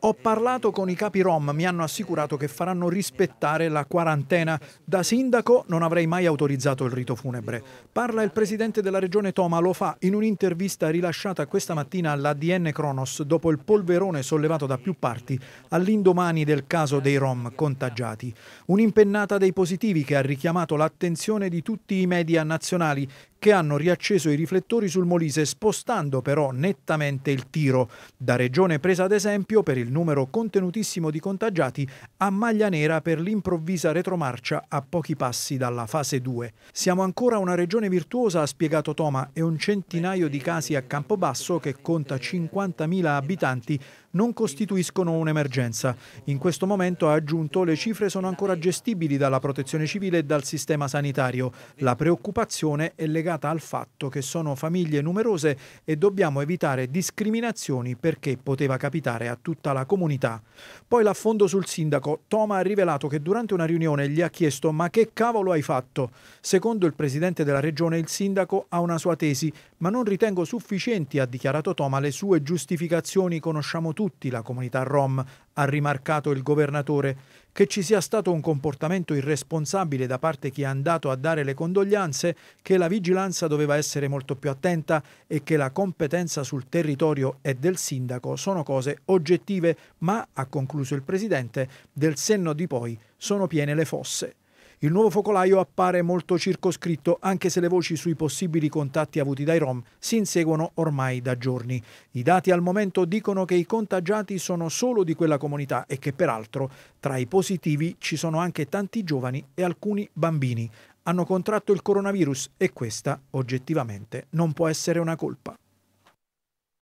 Ho parlato con i capi Rom, mi hanno assicurato che faranno rispettare la quarantena. Da sindaco non avrei mai autorizzato il rito funebre. Parla il presidente della regione Toma, lo fa in un'intervista rilasciata questa mattina all'ADN Kronos dopo il polverone sollevato da più parti all'indomani del caso dei Rom contagiati. Un'impennata dei positivi che ha richiamato l'attenzione di tutti i media nazionali che hanno riacceso i riflettori sul Molise spostando però nettamente il tiro. Da regione presa ad esempio per il numero contenutissimo di contagiati a maglia nera per l'improvvisa retromarcia a pochi passi dalla fase 2. Siamo ancora una regione virtuosa, ha spiegato Toma, e un centinaio di casi a Campobasso, che conta 50.000 abitanti, non costituiscono un'emergenza. In questo momento, ha aggiunto, le cifre sono ancora gestibili dalla protezione civile e dal sistema sanitario. La preoccupazione è legata legata al fatto che sono famiglie numerose e dobbiamo evitare discriminazioni perché poteva capitare a tutta la comunità. Poi l'affondo sul sindaco, Toma ha rivelato che durante una riunione gli ha chiesto ma che cavolo hai fatto? Secondo il presidente della regione il sindaco ha una sua tesi, ma non ritengo sufficienti, ha dichiarato Toma, le sue giustificazioni conosciamo tutti la comunità rom, ha rimarcato il governatore che ci sia stato un comportamento irresponsabile da parte chi è andato a dare le condoglianze, che la vigilanza doveva essere molto più attenta e che la competenza sul territorio e del sindaco sono cose oggettive, ma, ha concluso il Presidente, del senno di poi sono piene le fosse. Il nuovo focolaio appare molto circoscritto anche se le voci sui possibili contatti avuti dai Rom si inseguono ormai da giorni. I dati al momento dicono che i contagiati sono solo di quella comunità e che peraltro tra i positivi ci sono anche tanti giovani e alcuni bambini. Hanno contratto il coronavirus e questa oggettivamente non può essere una colpa.